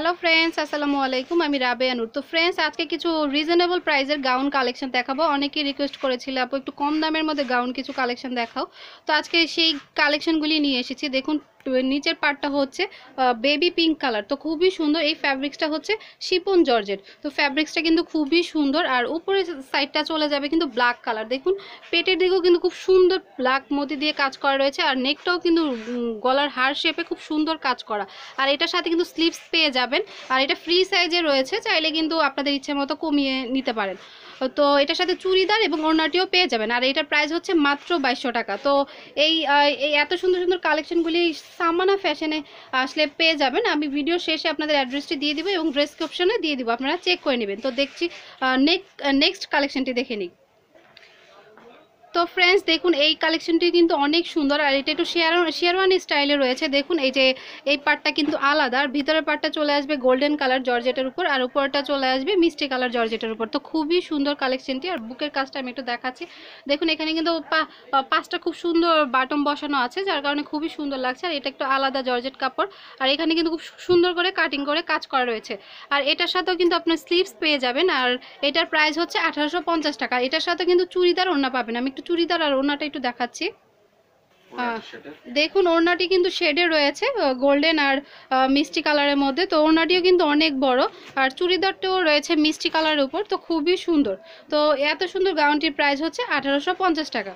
hello friends আসসালামু আলাইকুম আমি রাবে আনুর তো ফ্রেন্ডস আজকে কিছু রিজনেবল প্রাইজের গাউন কালেকশন দেখাবো অনেকেই রিকোয়েস্ট করেছিল আপু একটু কম দামের মধ্যে গাউন কিছু কালেকশন দেখাও তো আজকে সেই কালেকশনগুলি নিয়ে এসেছি দেখুন নিচের পার্টটা হচ্ছে বেবি পিঙ্ক কালার তো খুবই সুন্দর এই ফ্যাব্রিক্সটা হচ্ছে শিপন জর্জের তো ফ্যাব্রিক্সটা কিন্তু খুবই সুন্দর আর উপরে সাইডটা চলে যাবে কিন্তু ব্ল্যাক কালার দেখুন পেটের দিকেও কিন্তু খুব সুন্দর ব্ল্যাক মতি দিয়ে কাজ করা রয়েছে আর নেকটাও কিন্তু গলার হার শেপে খুব সুন্দর কাজ করা আর এটার সাথে কিন্তু স্লিভস পেয়ে যাবেন আর এটা ফ্রি সাইজে রয়েছে চাইলে কিন্তু আপনাদের ইচ্ছে মতো কমিয়ে নিতে পারেন তো এটার সাথে চুড়িদার এবং ওড়নাটিও পেয়ে যাবেন আর এটার প্রাইস হচ্ছে মাত্র বাইশশো টাকা তো এই এত সুন্দর সুন্দর কালেকশনগুলি সামানা ফ্যাশনে আসলে পেয়ে যাবেন আমি ভিডিও শেষে আপনাদের অ্যাড্রেসটি দিয়ে দিব এবং ড্রেসক্রিপশনে দিয়ে দিব আপনারা চেক করে নেবেন তো দেখছি নেক্সট কালেকশনটি দেখে নিই তো ফ্রেন্ডস দেখুন এই কালেকশনটি কিন্তু অনেক সুন্দর আর এটা একটু শেয়ার শেয়ারওয়ানি স্টাইলে রয়েছে দেখুন এই যে এই পার্টটা কিন্তু আলাদা আর ভিতরের পার্টটা চলে আসবে গোল্ডেন কালার জর্জেটের উপর আর উপরটা চলে আসবে মিষ্টি কালার জর্জেটের উপর তো খুবই সুন্দর কালেকশনটি আর বুকের কাজটা আমি একটু দেখাচ্ছি দেখুন এখানে কিন্তু পাঁচটা খুব সুন্দর বাটম বসানো আছে যার কারণে খুবই সুন্দর লাগছে আর এটা একটু আলাদা জর্জেট কাপড় আর এখানে কিন্তু খুব সুন্দর করে কাটিং করে কাজ করা রয়েছে আর এটার সাথেও কিন্তু আপনার স্লিভস পেয়ে যাবেন আর এটার প্রাইস হচ্ছে আঠারোশো টাকা এটার সাথে কিন্তু চুড়িদার ওনা পাবেন আমি একটু চুড়িদার আর ওনাটা একটু দেখাচ্ছি দেখুন ওড়নাটি কিন্তু শেডে রয়েছে গোল্ডেন আর মিষ্টি কালারের মধ্যে তো ওড়নাটিও কিন্তু অনেক বড় আর চুড়িদারটাও রয়েছে মিষ্টি কালারের উপর তো খুবই সুন্দর তো এত সুন্দর গাউনটির প্রাইস হচ্ছে আঠারোশো টাকা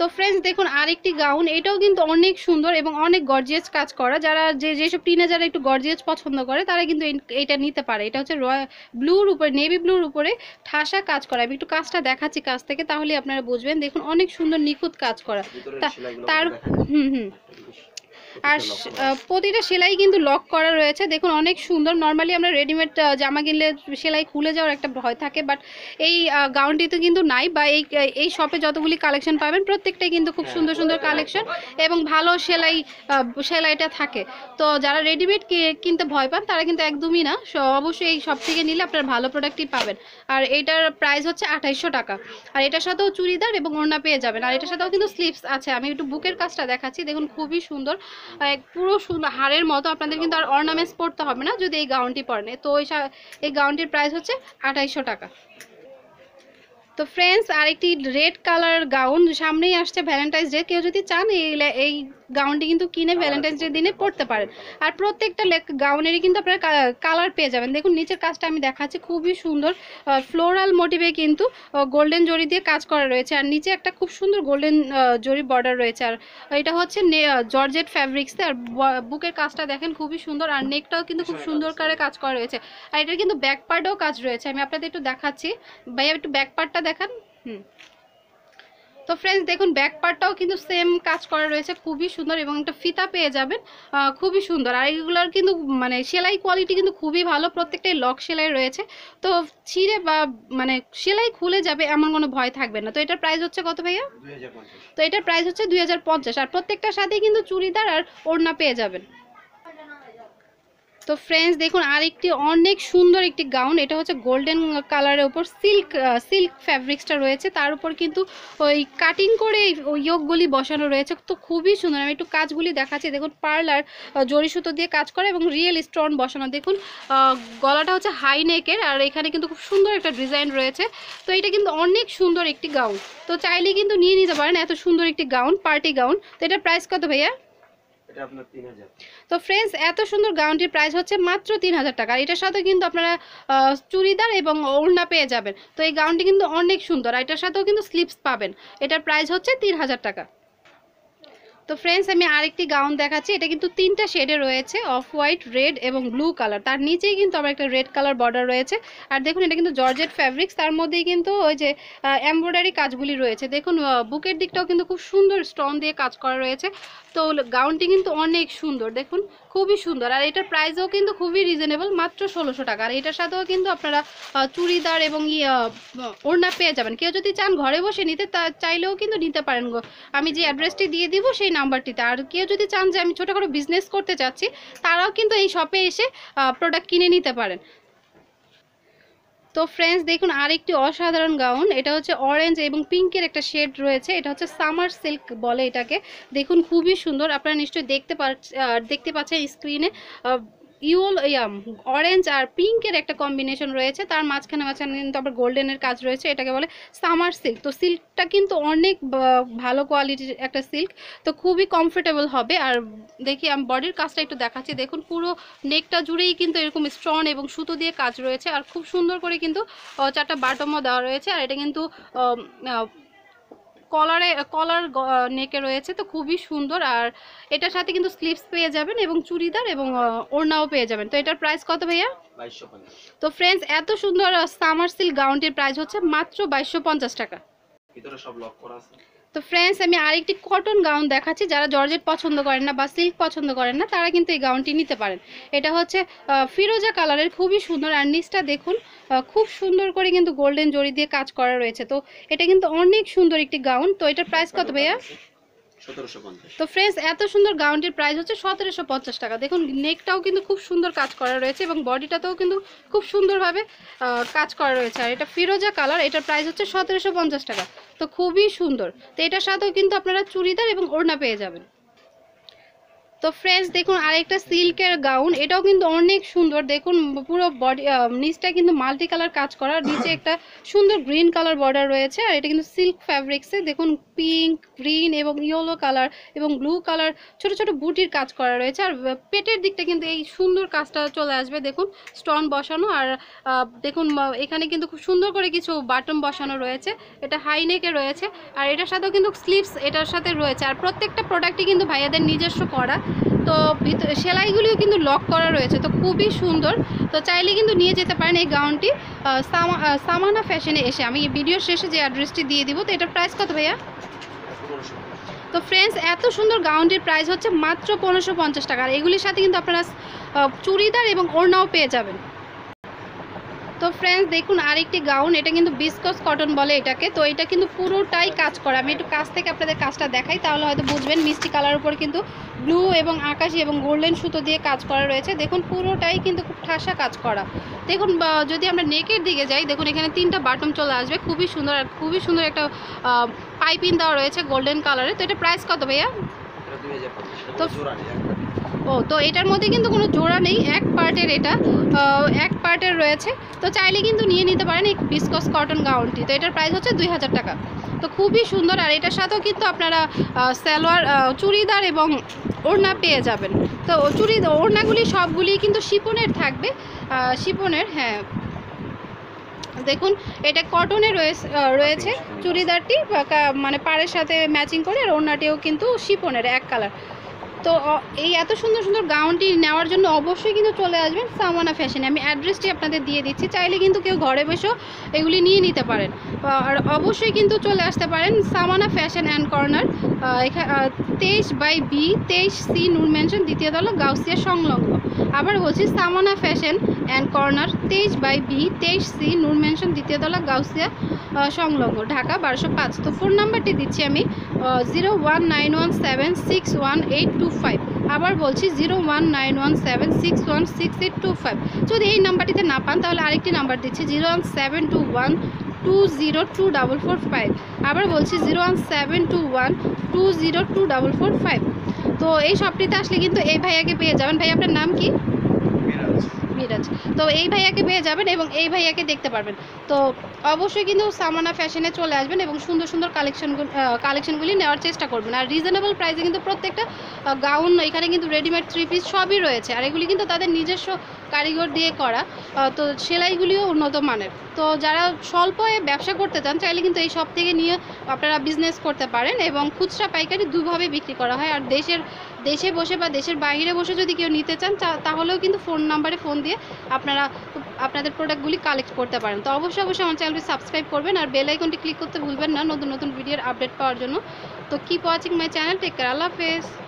তো ফ্রেন্ডস দেখুন আরেকটি গাউন এটাও কিন্তু অনেক সুন্দর এবং অনেক গর্জিয়াস কাজ করা যারা যে যেসব যারা একটু গর্জিয়াস পছন্দ করে তারা কিন্তু এটা নিতে পারে এটা হচ্ছে রয় ব্লুর উপরে নেভি ব্লুর উপরে ঠাসা কাজ করা আমি একটু কাজটা দেখাচ্ছি কাজ থেকে তাহলে আপনারা বুঝবেন দেখুন অনেক সুন্দর নিখুঁত কাজ করা তার হুম হুম আর প্রতিটা সেলাই কিন্তু লক করা রয়েছে দেখুন অনেক সুন্দর নর্মালি আমরা রেডিমেড জামা কিনলে সেলাই খুলে যাওয়ার একটা ভয় থাকে বাট এই গাউনটিতে কিন্তু নাই বা এই এই শপে যতগুলি কালেকশন পাবেন প্রত্যেকটাই কিন্তু খুব হ্যাঁ, সুন্দর সুন্দর কালেকশন এবং ভালো সেলাই সেলাইটা থাকে তো যারা রেডিমেড কিনতে ভয় পান তারা কিন্তু একদমই না অবশ্যই এই শপ থেকে নিলে আপনার ভালো প্রোডাক্টই পাবেন আর এটার প্রাইস হচ্ছে আঠাইশশো টাকা আর এটার সাথেও চুড়িদার এবং ওড়না পেয়ে যাবেন আর এটার সাথেও কিন্তু স্লিপস আছে আমি একটু বুকের কাজটা দেখাচ্ছি দেখুন খুবই সুন্দর পুরো হারের মতো আপনাদের কিন্তু আর অর্নামেন্টস পড়তে হবে না যদি এই গাউনটি পরেন তো ওই এই গাউনটির প্রাইস হচ্ছে আঠাইশো টাকা তো ফ্রেন্ডস আরেকটি রেড কালার গাউন সামনেই আসছে ভ্যালেন্টাইন্স ডে কেউ যদি চান এই এই গাউনটি কিন্তু কিনে ভ্যালেন্টাইন্স ডে দিনে পড়তে পারেন আর প্রত্যেকটা গাউনেরই কিন্তু আপনারা কালার পেয়ে যাবেন দেখুন নিচের কাজটা আমি দেখাচ্ছি খুবই সুন্দর ফ্লোরাল মোটিভে কিন্তু গোল্ডেন জরি দিয়ে কাজ করা রয়েছে আর নিচে একটা খুব সুন্দর গোল্ডেন জরি বর্ডার রয়েছে আর এটা হচ্ছে জর্জেট ফ্যাব্রিক্সে আর বুকের কাজটা দেখেন খুবই সুন্দর আর নেকটাও কিন্তু খুব সুন্দর করে কাজ করা রয়েছে আর এটার কিন্তু ব্যাক পার্টও কাজ রয়েছে আমি আপনাদের একটু দেখাচ্ছি ভাইয়া একটু ব্যাক পার্টটা দেখান হুম তো ফ্রেন্ডস দেখুন ব্যাক পার্টটাও কিন্তু সেম কাজ করা রয়েছে খুবই সুন্দর এবং একটা ফিতা পেয়ে যাবেন খুবই সুন্দর আর এগুলোর কিন্তু মানে সেলাই কোয়ালিটি কিন্তু খুবই ভালো প্রত্যেকটাই লক সেলাই রয়েছে তো ছিঁড়ে বা মানে সেলাই খুলে যাবে এমন কোনো ভয় থাকবে না তো এটার প্রাইস হচ্ছে কত ভাইয়া তো এটার প্রাইস হচ্ছে দুই আর প্রত্যেকটার সাথেই কিন্তু চুড়িদার আর ওড়না পেয়ে যাবেন তো ফ্রেন্ডস দেখুন আরেকটি অনেক সুন্দর একটি গাউন এটা হচ্ছে গোল্ডেন কালারের ওপর সিল্ক সিল্ক ফ্যাব্রিক্সটা রয়েছে তার উপর কিন্তু ওই কাটিং করে ওই ইয়োগগুলি বসানো রয়েছে তো খুবই সুন্দর আমি একটু কাজগুলি দেখাচ্ছি দেখুন পার্লার জড়ি সুতো দিয়ে কাজ করে এবং রিয়েল স্টোন বসানো দেখুন গলাটা হচ্ছে হাই নেকের আর এখানে কিন্তু খুব সুন্দর একটা ডিজাইন রয়েছে তো এটা কিন্তু অনেক সুন্দর একটি গাউন তো চাইলে কিন্তু নিয়ে নিতে পারেন এত সুন্দর একটি গাউন পার্টি গাউন তো এটা প্রাইস কত ভাইয়া তো ফ্রেন্ডস এত সুন্দর গাউনটির প্রাইস হচ্ছে মাত্র তিন হাজার টাকা এটার সাথে কিন্তু আপনারা চুড়িদার এবং ওড়না পেয়ে যাবেন তো এই গাউনটি কিন্তু অনেক সুন্দর আর এটার সাথেও কিন্তু স্লিপস পাবেন এটার প্রাইস হচ্ছে তিন হাজার টাকা তো ফ্রেন্ডস আমি আরেকটি গাউন দেখাচ্ছি এটা কিন্তু তিনটা শেডে রয়েছে অফ হোয়াইট রেড এবং ব্লু কালার তার নিচেই কিন্তু আমার একটা রেড কালার বর্ডার রয়েছে আর দেখুন এটা কিন্তু জর্জেট ফ্যাব্রিক্স তার মধ্যেই কিন্তু ওই যে এমব্রয়ডারি কাজগুলি রয়েছে দেখুন বুকের দিকটাও কিন্তু খুব সুন্দর স্টোন দিয়ে কাজ করা রয়েছে তো গাউনটি কিন্তু অনেক সুন্দর দেখুন খুবই সুন্দর আর এটার প্রাইসও কিন্তু খুবই রিজনেবল মাত্র ষোলোশো টাকা আর এটার সাথেও কিন্তু আপনারা চুড়িদার এবং ইয়ে, ওড়না পেয়ে যাবেন কেউ যদি চান ঘরে বসে নিতে তা চাইলেও কিন্তু নিতে পারেন গো আমি যে অ্যাড্রেসটি দিয়ে দিব সেই নাম্বারটিতে আর কেউ যদি চান যে আমি ছোটো করে বিজনেস করতে চাচ্ছি তারাও কিন্তু এই শপে এসে প্রোডাক্ট কিনে নিতে পারেন তো ফ্রেন্ডস দেখুন আরেকটি অসাধারণ গাউন এটা হচ্ছে অরেঞ্জ এবং পিঙ্কের একটা শেড রয়েছে এটা হচ্ছে সামার সিল্ক বলে এটাকে দেখুন খুবই সুন্দর আপনারা নিশ্চয়ই দেখতে পাচ্ছেন দেখতে পাচ্ছেন স্ক্রিনে ইউল ইয়াম অরেঞ্জ আর পিঙ্কের একটা কম্বিনেশন রয়েছে তার মাঝখানে মাঝখানে কিন্তু আবার গোল্ডেনের কাজ রয়েছে এটাকে বলে সামার সিল্ক তো সিল্কটা কিন্তু অনেক ভালো কোয়ালিটির একটা সিল্ক তো খুবই কমফোর্টেবল হবে আর দেখি আমি বডির কাজটা একটু দেখাচ্ছি দেখুন পুরো নেকটা জুড়েই কিন্তু এরকম স্ট্রং এবং সুতো দিয়ে কাজ রয়েছে আর খুব সুন্দর করে কিন্তু চারটা বাটমও দেওয়া রয়েছে আর এটা কিন্তু কলারে কলার নেকে রয়েছে তো খুবই সুন্দর আর এটার সাথে কিন্তু স্লিভস পেয়ে যাবেন এবং চুড়িদার এবং ওড়নাও পেয়ে যাবেন তো এটার প্রাইস কত ভাইয়া তো ফ্রেন্ডস এত সুন্দর সামার সিল্ক গাউনটির প্রাইস হচ্ছে মাত্র বাইশশো টাকা ভিতরে সব লক করা আছে তো ফ্রেন্ডস আমি আরেকটি কটন গাউন দেখাচ্ছি যারা জর্জেট পছন্দ করেন না বা সিল্ক পছন্দ করেন না তারা কিন্তু এই গাউনটি নিতে পারেন এটা হচ্ছে ফিরোজা কালারের খুবই সুন্দর আর নিচটা দেখুন খুব সুন্দর করে কিন্তু গোল্ডেন জড়ি দিয়ে কাজ করা রয়েছে তো এটা কিন্তু অনেক সুন্দর একটি গাউন তো এটার প্রাইস কত ভাইয়া তো ফ্রেন্ডস এত সুন্দর গাউনটির প্রাইস হচ্ছে সতেরোশো পঞ্চাশ টাকা দেখুন নেকটাও কিন্তু খুব সুন্দর কাজ করা রয়েছে এবং বডিটাতেও কিন্তু খুব সুন্দরভাবে কাজ করা রয়েছে আর এটা ফিরোজা কালার এটার প্রাইস হচ্ছে সতেরোশো পঞ্চাশ টাকা তো খুবই সুন্দর তো এটার সাথেও কিন্তু আপনারা চুড়িদার এবং ওড়না পেয়ে যাবেন তো ফ্রেন্ডস দেখুন আরেকটা সিল্কের গাউন এটাও কিন্তু অনেক সুন্দর দেখুন পুরো বডি নিচটা কিন্তু মাল্টি কালার কাজ করা নিচে একটা সুন্দর গ্রিন কালার বর্ডার রয়েছে আর এটা কিন্তু সিল্ক ফ্যাব্রিক্সে দেখুন পিঙ্ক গ্রিন এবং ইয়েলো কালার এবং ব্লু কালার ছোট ছোট বুটির কাজ করা রয়েছে আর পেটের দিকটা কিন্তু এই সুন্দর কাজটা চলে আসবে দেখুন স্টোন বসানো আর দেখুন এখানে কিন্তু খুব সুন্দর করে কিছু বাটন বসানো রয়েছে এটা হাই নেকে রয়েছে আর এটার সাথেও কিন্তু স্লিপস এটার সাথে রয়েছে আর প্রত্যেকটা প্রোডাক্টই কিন্তু ভাইয়াদের নিজস্ব করা তো সেলাইগুলিও কিন্তু লক করা রয়েছে তো খুবই সুন্দর তো চাইলে কিন্তু নিয়ে যেতে পারেন এই গাউনটি সামানা ফ্যাশনে এসে আমি ভিডিওর শেষে যে অ্যাড্রেসটি দিয়ে দিব তো এটার প্রাইস কত ভাইয়া তো ফ্রেন্ডস এত সুন্দর গাউনটির প্রাইস হচ্ছে মাত্র পনেরোশো টাকা আর এগুলির সাথে কিন্তু আপনারা চুড়িদার এবং ওড়নাও পেয়ে যাবেন তো ফ্রেন্ডস দেখুন আরেকটি গাউন এটা কিন্তু বিস্কস কটন বলে এটাকে তো এটা কিন্তু পুরোটাই কাজ করা আমি একটু কাছ থেকে আপনাদের কাজটা দেখাই তাহলে হয়তো বুঝবেন মিষ্টি কালার উপর কিন্তু ব্লু এবং আকাশি এবং গোল্ডেন সুতো দিয়ে কাজ করা রয়েছে দেখুন পুরোটাই কিন্তু খুব ঠাসা কাজ করা দেখুন যদি আমরা নেকের দিকে যাই দেখুন এখানে তিনটা বাটম চলে আসবে খুবই সুন্দর আর খুবই সুন্দর একটা পাইপিন দেওয়া রয়েছে গোল্ডেন কালারে তো এটা প্রাইস কত ভাইয়া তো ও তো এটার মধ্যে কিন্তু কোনো জোড়া নেই এক পার্টের এটা এক পার্টের রয়েছে তো চাইলে কিন্তু নিয়ে নিতে পারেন এই বিস্কস কটন গাউনটি তো এটার প্রাইস হচ্ছে দুই হাজার টাকা তো খুবই সুন্দর আর এটার সাথেও কিন্তু আপনারা সালোয়ার চুড়িদার এবং ওড়না পেয়ে যাবেন তো চুড়ি ওড়নাগুলি সবগুলি কিন্তু শিপনের থাকবে শিপনের হ্যাঁ দেখুন এটা কটনে রয়েছে চুড়িদারটি মানে পাড়ের সাথে ম্যাচিং করে আর ওড়নাটিও কিন্তু শিপনের এক কালার তো এই এত সুন্দর সুন্দর গাউনটি নেওয়ার জন্য অবশ্যই কিন্তু চলে আসবেন সামানা ফ্যাশনে আমি অ্যাড্রেসটি আপনাদের দিয়ে দিচ্ছি চাইলে কিন্তু কেউ ঘরে বসেও এগুলি নিয়ে নিতে পারেন আর অবশ্যই কিন্তু চলে আসতে পারেন সামানা ফ্যাশন অ্যান্ড কর্নার এখানে তেইশ বাই বি তেইশ সি নুন মেনশন দ্বিতীয় দল গাউসিয়া সংলগ্ন আবার বলছি সামানা ফ্যাশন অ্যান্ড কর্নার তেইশ বাই বি তেইশ সি নুন মেনশন দ্বিতীয় তলা গাউসিয়া সংলগ্ন ঢাকা বারোশো পাঁচ তো ফোন নাম্বারটি দিচ্ছি আমি zero one nine one seven six one eight two five আবার বলছি zero one nine one seven six one six eight two five যদি এই নাম্বারটিতে না পান তাহলে আরেকটি নাম্বার দিচ্ছি zero one seven two one two zero two four five আবার বলছি zero one seven two one two zero two four five তো এই শপটিতে আসলে কিন্তু এই ভাইয়াকে পেয়ে যাবেন ভাই আপনার নাম কি ভিড় আছে তো এই ভাইয়াকে পেয়ে যাবেন এবং এই ভাইয়াকে দেখতে পারবেন তো অবশ্যই কিন্তু সামানা ফ্যাশনে চলে আসবেন এবং সুন্দর সুন্দর কালেকশনগুলো কালেকশনগুলি নেওয়ার চেষ্টা করবেন আর রিজনেবল প্রাইসে কিন্তু প্রত্যেকটা গাউন এখানে কিন্তু রেডিমেড থ্রি পিস সবই রয়েছে আর এগুলি কিন্তু তাদের নিজস্ব কারিগর দিয়ে করা তো সেলাইগুলিও উন্নত মানের তো যারা স্বল্প ব্যবসা করতে চান চাইলে কিন্তু এই সব থেকে নিয়ে আপনারা বিজনেস করতে পারেন এবং খুচরা পাইকারি দুভাবে বিক্রি করা হয় আর দেশের দেশে বসে বা দেশের বাইরে বসে যদি কেউ নিতে চান তাহলেও কিন্তু ফোন নাম্বারে ফোন দিয়ে আপনারা আপনাদের প্রোডাক্টগুলি কালেক্ট করতে পারেন তো অবশ্যই অবশ্যই আমার চ্যানেলটি সাবস্ক্রাইব করবেন আর বেল আইকনটি ক্লিক করতে ভুলবেন না নতুন নতুন ভিডিওর আপডেট পাওয়ার জন্য তো keep watching my channel take care আল্লাহ হাফেজ